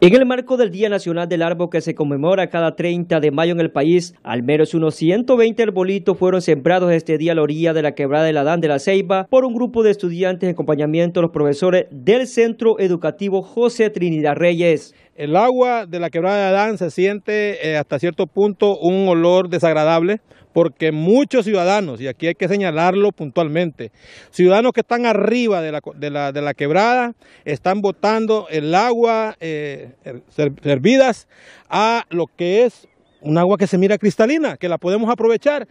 En el marco del Día Nacional del Árbol que se conmemora cada 30 de mayo en el país, al menos unos 120 arbolitos fueron sembrados este día a la orilla de la quebrada del Adán de la Ceiba por un grupo de estudiantes en acompañamiento de los profesores del Centro Educativo José Trinidad Reyes. El agua de la quebrada de Adán se siente eh, hasta cierto punto un olor desagradable porque muchos ciudadanos, y aquí hay que señalarlo puntualmente, ciudadanos que están arriba de la, quebrada, están botando el agua eh, er, servidas a lo que es un agua que se mira cristalina, que la podemos aprovechar,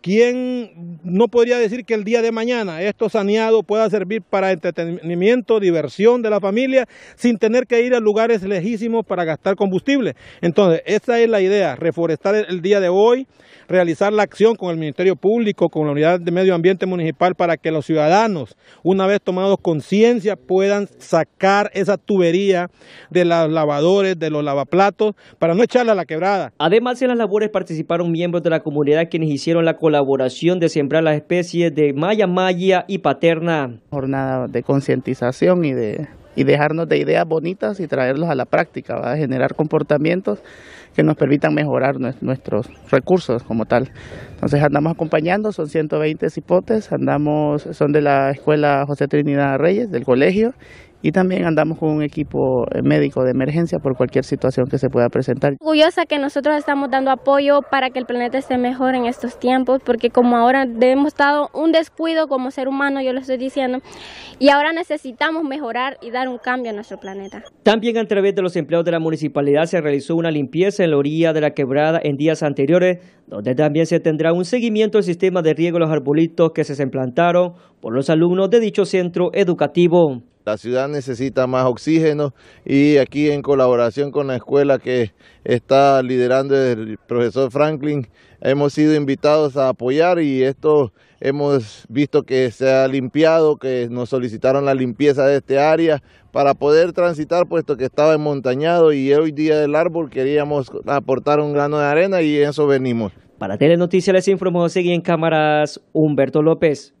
¿Quién no podría decir que el día de mañana esto saneado pueda servir para entretenimiento, diversión de la familia, sin tener que ir a lugares lejísimos para gastar combustible? Entonces, esa es la idea, reforestar el día de hoy, realizar la acción con el Ministerio Público, con la Unidad de Medio Ambiente Municipal, para que los ciudadanos, una vez tomados conciencia, puedan sacar esa tubería de los lavadores, de los lavaplatos, para no echarla a la quebrada. Además, en las labores participaron miembros de la comunidad quienes hicieron la colaboración colaboración de sembrar las especies de Maya Maya y Paterna. Jornada de concientización y de y dejarnos de ideas bonitas y traerlos a la práctica, va a generar comportamientos que nos permitan mejorar nuestros recursos como tal. Entonces andamos acompañando, son 120 cipotes, andamos, son de la escuela José Trinidad Reyes, del colegio, y también andamos con un equipo eh, médico de emergencia por cualquier situación que se pueda presentar. Orgullosa que nosotros estamos dando apoyo para que el planeta esté mejor en estos tiempos, porque como ahora hemos dado un descuido como ser humano, yo lo estoy diciendo, y ahora necesitamos mejorar y dar un cambio a nuestro planeta. También a través de los empleados de la municipalidad se realizó una limpieza en la orilla de la quebrada en días anteriores, donde también se tendrá un seguimiento del sistema de riego de los arbolitos que se implantaron por los alumnos de dicho centro educativo. La ciudad necesita más oxígeno y aquí en colaboración con la escuela que está liderando el profesor Franklin, hemos sido invitados a apoyar y esto hemos visto que se ha limpiado, que nos solicitaron la limpieza de este área para poder transitar puesto que estaba montañado y hoy día del árbol queríamos aportar un grano de arena y eso venimos. Para Telenoticias les informó seguí en cámaras Humberto López.